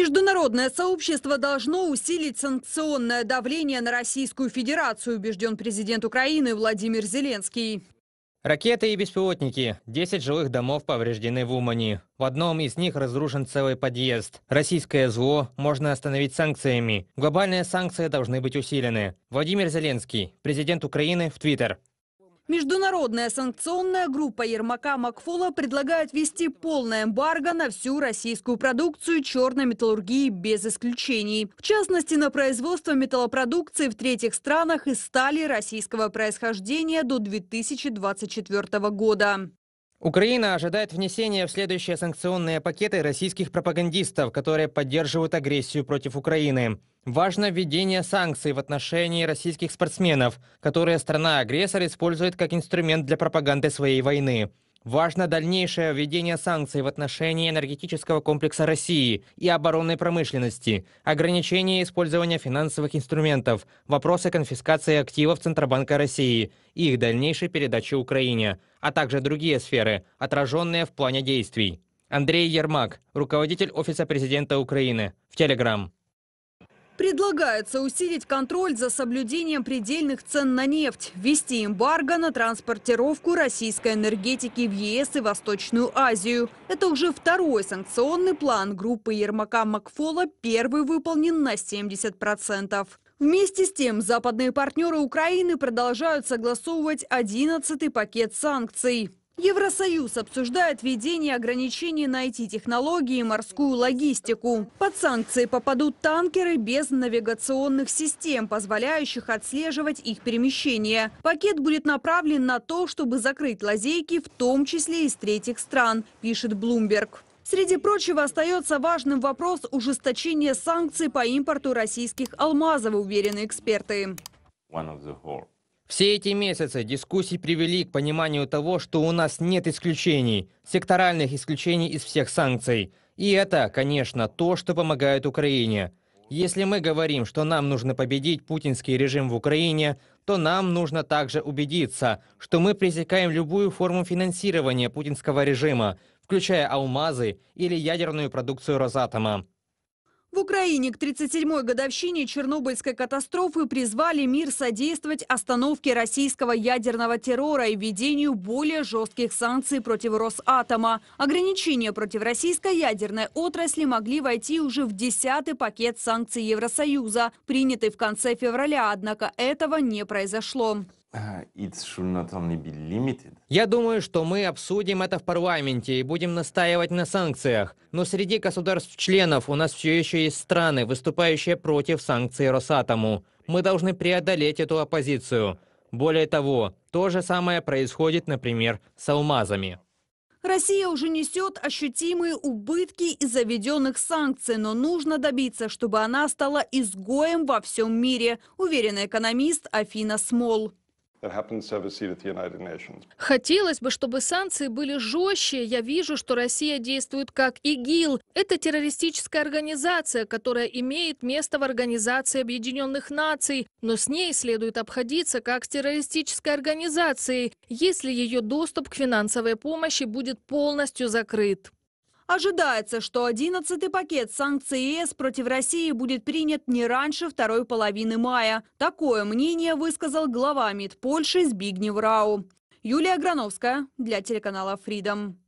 Международное сообщество должно усилить санкционное давление на Российскую Федерацию, убежден президент Украины Владимир Зеленский. Ракеты и беспилотники. 10 жилых домов повреждены в Умани. В одном из них разрушен целый подъезд. Российское зло можно остановить санкциями. Глобальные санкции должны быть усилены. Владимир Зеленский, президент Украины, в Твиттер. Международная санкционная группа Ермака Макфола предлагает ввести полное эмбарго на всю российскую продукцию черной металлургии без исключений. В частности, на производство металлопродукции в третьих странах из стали российского происхождения до 2024 года. Украина ожидает внесения в следующие санкционные пакеты российских пропагандистов, которые поддерживают агрессию против Украины. Важно введение санкций в отношении российских спортсменов, которые страна-агрессор использует как инструмент для пропаганды своей войны. Важно дальнейшее введение санкций в отношении энергетического комплекса России и оборонной промышленности, ограничение использования финансовых инструментов, вопросы конфискации активов Центробанка России и их дальнейшей передачи Украине, а также другие сферы, отраженные в плане действий. Андрей Ермак, руководитель Офиса президента Украины, в Телеграм. Предлагается усилить контроль за соблюдением предельных цен на нефть, ввести эмбарго на транспортировку российской энергетики в ЕС и Восточную Азию. Это уже второй санкционный план группы Ермака-Макфола, первый выполнен на 70%. Вместе с тем, западные партнеры Украины продолжают согласовывать 11-й пакет санкций. Евросоюз обсуждает введение ограничений на IT-технологии и морскую логистику. Под санкции попадут танкеры без навигационных систем, позволяющих отслеживать их перемещение. Пакет будет направлен на то, чтобы закрыть лазейки, в том числе из третьих стран, пишет Bloomberg. Среди прочего остается важным вопрос ужесточения санкций по импорту российских алмазов, уверены эксперты. Все эти месяцы дискуссии привели к пониманию того, что у нас нет исключений, секторальных исключений из всех санкций. И это, конечно, то, что помогает Украине. Если мы говорим, что нам нужно победить путинский режим в Украине, то нам нужно также убедиться, что мы пресекаем любую форму финансирования путинского режима, включая алмазы или ядерную продукцию Росатома. В Украине к 37-й годовщине Чернобыльской катастрофы призвали мир содействовать остановке российского ядерного террора и введению более жестких санкций против Росатома. Ограничения против российской ядерной отрасли могли войти уже в десятый пакет санкций Евросоюза, принятый в конце февраля, однако этого не произошло. Я думаю, что мы обсудим это в парламенте и будем настаивать на санкциях. Но среди государств-членов у нас все еще есть страны, выступающие против санкций Росатому. Мы должны преодолеть эту оппозицию. Более того, то же самое происходит, например, с алмазами. Россия уже несет ощутимые убытки из-за введенных санкций, но нужно добиться, чтобы она стала изгоем во всем мире, уверен экономист Афина Смол. Хотелось бы, чтобы санкции были жестче. Я вижу, что Россия действует как ИГИЛ. Это террористическая организация, которая имеет место в Организации Объединенных Наций. Но с ней следует обходиться как с террористической организацией, если ее доступ к финансовой помощи будет полностью закрыт. Ожидается, что 11-й пакет санкций ЕС против России будет принят не раньше второй половины мая. Такое мнение высказал глава МИД Польши Збигнев Рау. Юлия Грановская для телеканала Freedom.